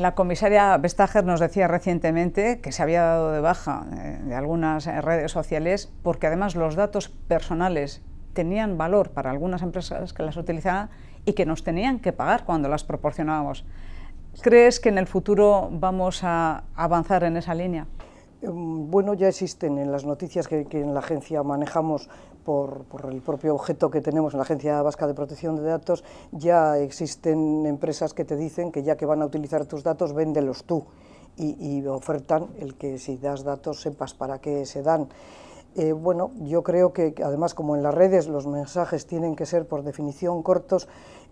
La comisaria Vestager nos decía recientemente que se había dado de baja eh, de algunas eh, redes sociales porque además los datos personales tenían valor para algunas empresas que las utilizaban y que nos tenían que pagar cuando las proporcionábamos. ¿Crees que en el futuro vamos a avanzar en esa línea? Em, bueno, ya existen en las noticias que, en la agencia manejamos por, el propio objeto que tenemos en la Agencia Vasca de Protección de Datos, ya existen empresas que te dicen que ya que van a utilizar tus datos, véndelos tú y, ofertan el que si das datos sepas para qué se dan. Eh, bueno, yo creo que además como en las redes los mensajes tienen que ser por definición cortos,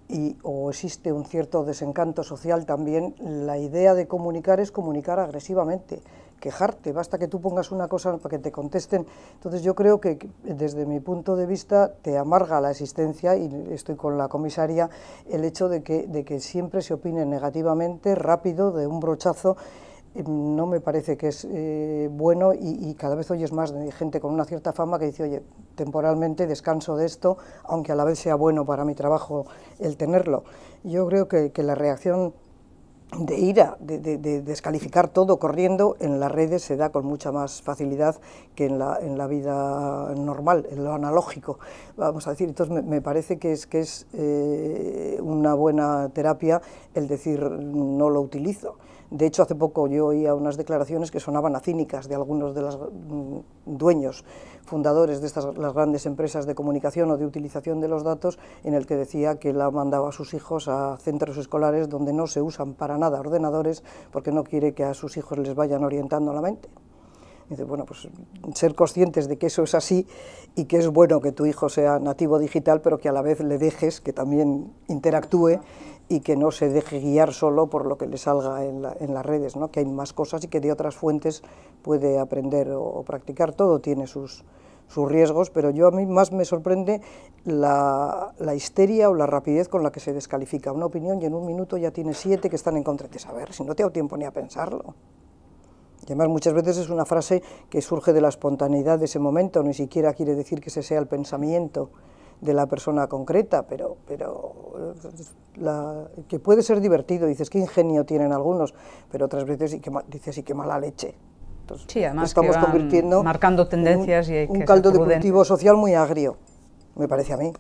y, o existe un cierto desencanto social también, la idea de comunicar es comunicar agresivamente, quejarte, basta que tú pongas una cosa para que te contesten. Entonces yo creo que desde mi punto de vista te amarga la existencia, y estoy con la comisaria, el hecho de que, de que siempre se opine negativamente, rápido, de un brochazo, no me parece que es eh, bueno y, cada vez oyes más de gente con una cierta fama que dice, oye, temporalmente descanso de esto, aunque a la vez sea bueno para mi trabajo el tenerlo. Yo creo que, la reacción de ira, de, descalificar todo corriendo, en las redes se da con mucha más facilidad que en la, vida normal, en lo analógico, vamos a decir. Entonces me, parece que es, que es eh, una buena terapia el decir no lo utilizo. De hecho, hace poco yo oía unas declaraciones que sonaban a cínicas de algunos de los mm, dueños, fundadores de estas las grandes empresas de comunicación o de utilización de los datos, en el que decía que la mandaba a sus hijos a centros escolares donde no se usan para nada ordenadores porque no quiere que a sus hijos les vayan orientando la mente. Dice, bueno, pues ser conscientes de que eso es así y que es bueno que tu hijo sea nativo digital, pero que a la vez le dejes que también interactúe y que no se deje guiar solo por lo que le salga en, las redes, ¿no? que hay más cosas y que de otras fuentes puede aprender o, practicar. Todo tiene sus, riesgos, pero yo a mí más me sorprende la, histeria o la rapidez con la que se descalifica una opinión y en un minuto ya tiene siete que están en contra de saber, si no te tiempo ni a pensarlo. Y además muchas veces es una frase que surge de la espontaneidad de ese momento, ni siquiera quiere decir que ese sea el pensamiento de la persona concreta, pero, pero la, que puede ser divertido, dices qué ingenio tienen algunos, pero otras veces y que, dices y qué mala leche. estamos convirtiendo marcando tendencias y un caldo de cultivo social muy agrio, me parece a mí.